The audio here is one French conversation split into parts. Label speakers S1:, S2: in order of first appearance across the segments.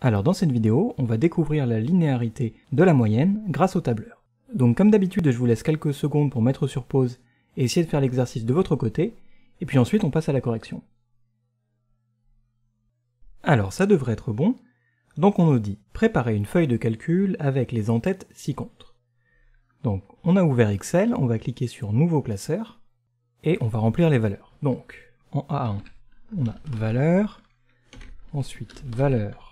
S1: Alors dans cette vidéo, on va découvrir la linéarité de la moyenne grâce au tableur. Donc comme d'habitude, je vous laisse quelques secondes pour mettre sur pause et essayer de faire l'exercice de votre côté, et puis ensuite on passe à la correction. Alors ça devrait être bon, donc on nous dit « Préparer une feuille de calcul avec les entêtes ci-contre ». Donc on a ouvert Excel, on va cliquer sur « Nouveau classeur » et on va remplir les valeurs. Donc en A1, on a « Valeur », ensuite « Valeur »,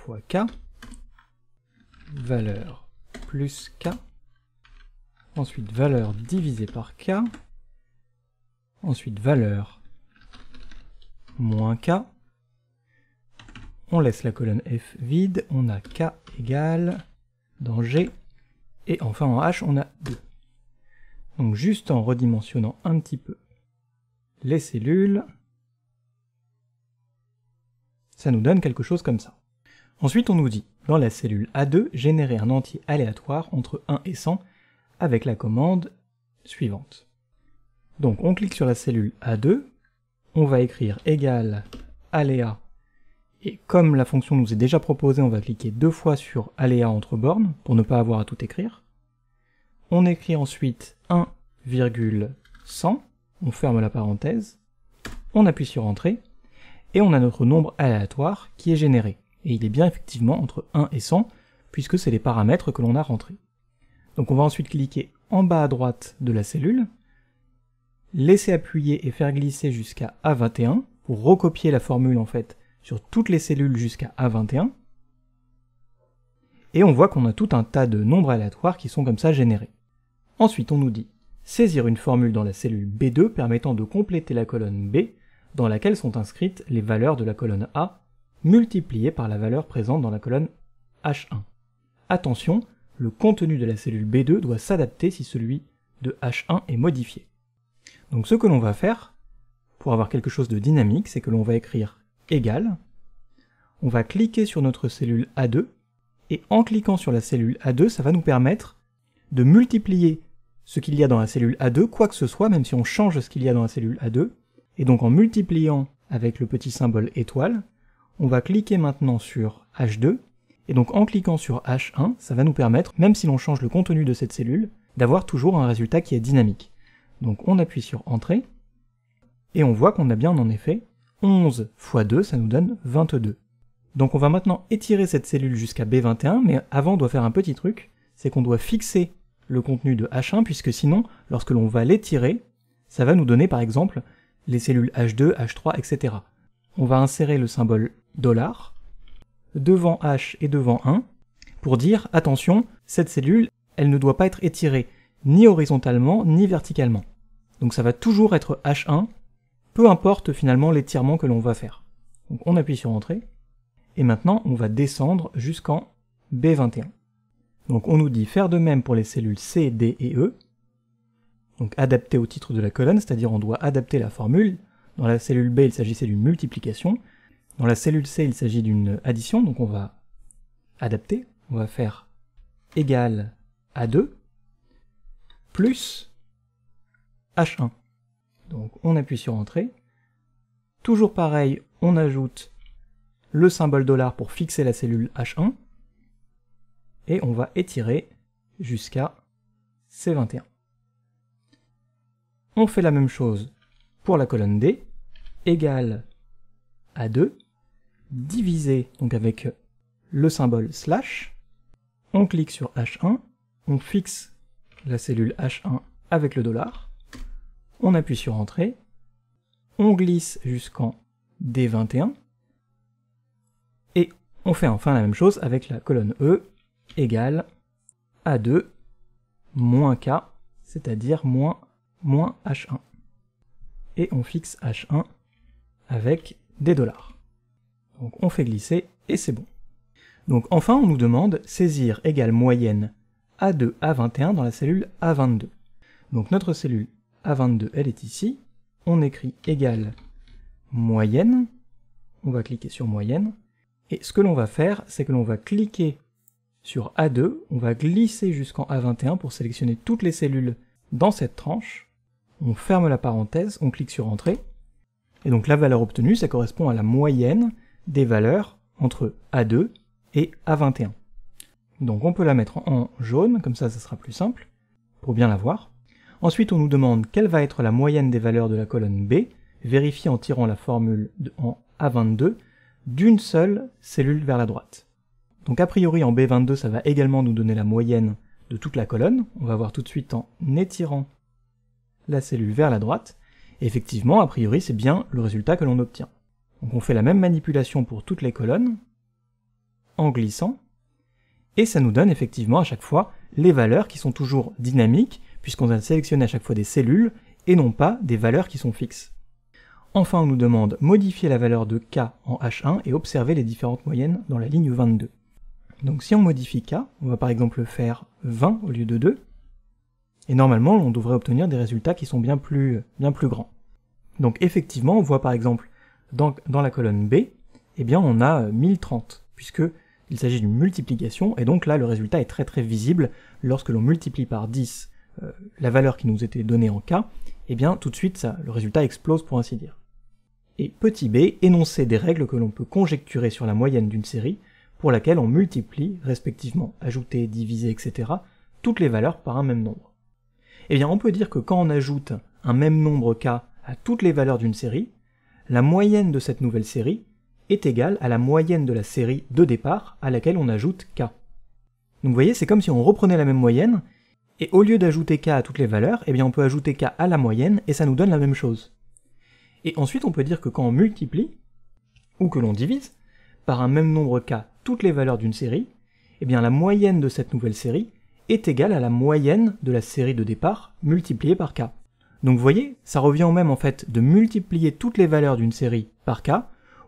S1: fois k, valeur plus k, ensuite valeur divisée par k, ensuite valeur moins k, on laisse la colonne f vide, on a k égale dans g, et enfin en h on a 2. Donc juste en redimensionnant un petit peu les cellules, ça nous donne quelque chose comme ça. Ensuite, on nous dit, dans la cellule A2, générer un entier aléatoire entre 1 et 100 avec la commande suivante. Donc on clique sur la cellule A2, on va écrire égal aléa, et comme la fonction nous est déjà proposée, on va cliquer deux fois sur aléa entre bornes pour ne pas avoir à tout écrire. On écrit ensuite 1,100, on ferme la parenthèse, on appuie sur entrée, et on a notre nombre aléatoire qui est généré et il est bien effectivement entre 1 et 100, puisque c'est les paramètres que l'on a rentrés. Donc on va ensuite cliquer en bas à droite de la cellule, laisser appuyer et faire glisser jusqu'à A21, pour recopier la formule en fait sur toutes les cellules jusqu'à A21, et on voit qu'on a tout un tas de nombres aléatoires qui sont comme ça générés. Ensuite on nous dit saisir une formule dans la cellule B2 permettant de compléter la colonne B dans laquelle sont inscrites les valeurs de la colonne A multiplié par la valeur présente dans la colonne H1. Attention, le contenu de la cellule B2 doit s'adapter si celui de H1 est modifié. Donc ce que l'on va faire, pour avoir quelque chose de dynamique, c'est que l'on va écrire égal, on va cliquer sur notre cellule A2, et en cliquant sur la cellule A2, ça va nous permettre de multiplier ce qu'il y a dans la cellule A2, quoi que ce soit, même si on change ce qu'il y a dans la cellule A2, et donc en multipliant avec le petit symbole étoile, on va cliquer maintenant sur H2, et donc en cliquant sur H1, ça va nous permettre, même si l'on change le contenu de cette cellule, d'avoir toujours un résultat qui est dynamique. Donc on appuie sur Entrée, et on voit qu'on a bien en effet 11 x 2, ça nous donne 22. Donc on va maintenant étirer cette cellule jusqu'à B21, mais avant on doit faire un petit truc, c'est qu'on doit fixer le contenu de H1, puisque sinon, lorsque l'on va l'étirer, ça va nous donner par exemple les cellules H2, H3, etc. On va insérer le symbole devant h et devant 1 pour dire attention, cette cellule, elle ne doit pas être étirée ni horizontalement ni verticalement. Donc ça va toujours être h1, peu importe finalement l'étirement que l'on va faire. Donc on appuie sur entrée et maintenant on va descendre jusqu'en B21. Donc on nous dit faire de même pour les cellules C, D et E. Donc adapter au titre de la colonne, c'est-à-dire on doit adapter la formule. Dans la cellule B, il s'agissait d'une multiplication. Dans la cellule C, il s'agit d'une addition, donc on va adapter. On va faire égal à 2 plus H1. Donc on appuie sur Entrée. Toujours pareil, on ajoute le symbole dollar pour fixer la cellule H1. Et on va étirer jusqu'à C21. On fait la même chose pour la colonne D, égal à 2 diviser, donc avec le symbole slash, on clique sur H1, on fixe la cellule H1 avec le dollar, on appuie sur Entrée, on glisse jusqu'en D21, et on fait enfin la même chose avec la colonne E égale A2 moins K, c'est-à-dire moins, moins H1. Et on fixe H1 avec des dollars. Donc on fait glisser et c'est bon. Donc enfin, on nous demande saisir égale moyenne A2, A21 dans la cellule A22. Donc notre cellule A22, elle est ici. On écrit égale moyenne. On va cliquer sur moyenne. Et ce que l'on va faire, c'est que l'on va cliquer sur A2, on va glisser jusqu'en A21 pour sélectionner toutes les cellules dans cette tranche. On ferme la parenthèse, on clique sur Entrée. Et donc la valeur obtenue, ça correspond à la moyenne des valeurs entre A2 et A21. Donc on peut la mettre en jaune, comme ça ça sera plus simple, pour bien la voir. Ensuite on nous demande quelle va être la moyenne des valeurs de la colonne B, vérifiée en tirant la formule en A22 d'une seule cellule vers la droite. Donc a priori en B22 ça va également nous donner la moyenne de toute la colonne, on va voir tout de suite en étirant la cellule vers la droite, effectivement a priori c'est bien le résultat que l'on obtient. Donc on fait la même manipulation pour toutes les colonnes, en glissant, et ça nous donne effectivement à chaque fois les valeurs qui sont toujours dynamiques, puisqu'on a sélectionné à chaque fois des cellules, et non pas des valeurs qui sont fixes. Enfin, on nous demande modifier la valeur de k en h1 et observer les différentes moyennes dans la ligne 22. Donc si on modifie k, on va par exemple faire 20 au lieu de 2, et normalement on devrait obtenir des résultats qui sont bien plus, bien plus grands. Donc effectivement, on voit par exemple dans, dans la colonne B, eh bien on a 1030, euh, puisque il s'agit d'une multiplication, et donc là le résultat est très très visible. Lorsque l'on multiplie par 10 euh, la valeur qui nous était donnée en K, eh bien tout de suite le résultat explose pour ainsi dire. Et petit b, énoncer des règles que l'on peut conjecturer sur la moyenne d'une série, pour laquelle on multiplie, respectivement ajouter, diviser, etc., toutes les valeurs par un même nombre. Eh bien on peut dire que quand on ajoute un même nombre K à toutes les valeurs d'une série, la moyenne de cette nouvelle série est égale à la moyenne de la série de départ à laquelle on ajoute k. Donc vous voyez, c'est comme si on reprenait la même moyenne, et au lieu d'ajouter k à toutes les valeurs, eh bien on peut ajouter k à la moyenne, et ça nous donne la même chose. Et ensuite on peut dire que quand on multiplie, ou que l'on divise, par un même nombre k toutes les valeurs d'une série, eh bien la moyenne de cette nouvelle série est égale à la moyenne de la série de départ multipliée par k. Donc vous voyez, ça revient au même en fait de multiplier toutes les valeurs d'une série par k,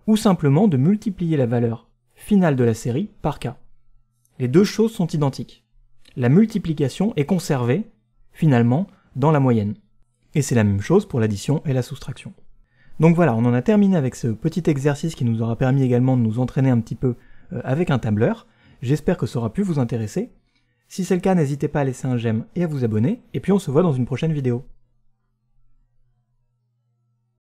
S1: ou simplement de multiplier la valeur finale de la série par k. Les deux choses sont identiques. La multiplication est conservée, finalement, dans la moyenne. Et c'est la même chose pour l'addition et la soustraction. Donc voilà, on en a terminé avec ce petit exercice qui nous aura permis également de nous entraîner un petit peu euh, avec un tableur. J'espère que ça aura pu vous intéresser. Si c'est le cas, n'hésitez pas à laisser un j'aime et à vous abonner, et puis on se voit dans une prochaine vidéo.